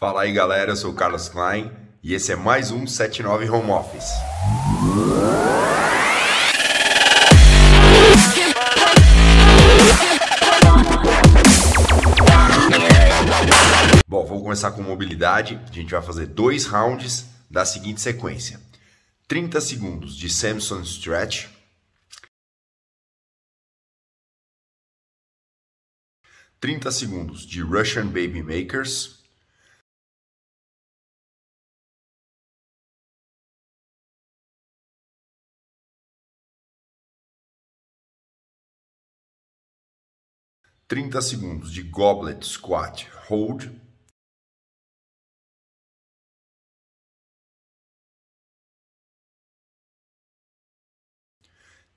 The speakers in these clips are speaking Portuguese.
Fala aí galera, eu sou o Carlos Klein e esse é mais um 79 Home Office. Bom, vou começar com mobilidade. A gente vai fazer dois rounds da seguinte sequência: 30 segundos de Samson Stretch, 30 segundos de Russian Baby Makers. 30 segundos de goblet squat hold.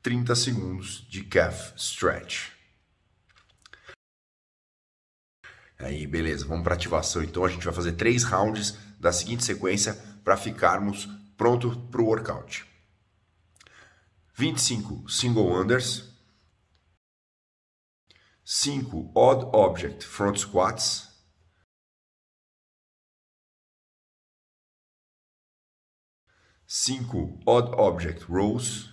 Trinta segundos de calf stretch. Aí, beleza, vamos para ativação. Então a gente vai fazer três rounds da seguinte sequência para ficarmos pronto para o workout. 25 single unders, 5. Odd Object Front Squats. 5. Odd Object Rows.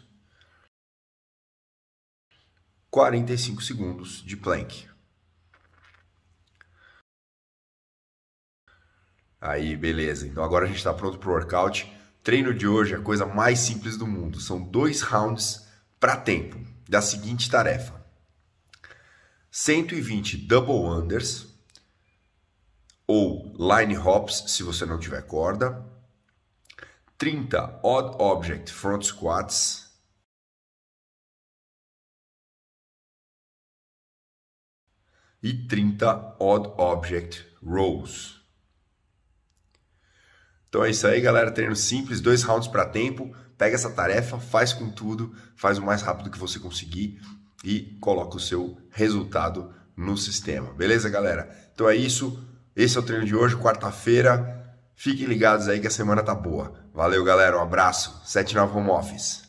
45 segundos de plank. Aí, beleza. Então agora a gente está pronto para o workout. Treino de hoje é a coisa mais simples do mundo. São dois rounds para tempo da seguinte tarefa. 120 double unders ou line hops se você não tiver corda, 30 odd object front squats, e 30 odd object rows. Então é isso aí, galera. Treino simples, dois rounds para tempo. Pega essa tarefa, faz com tudo, faz o mais rápido que você conseguir e coloca o seu resultado no sistema. Beleza, galera? Então é isso. Esse é o treino de hoje, quarta-feira. Fiquem ligados aí que a semana tá boa. Valeu, galera. Um abraço. 79 Home Office.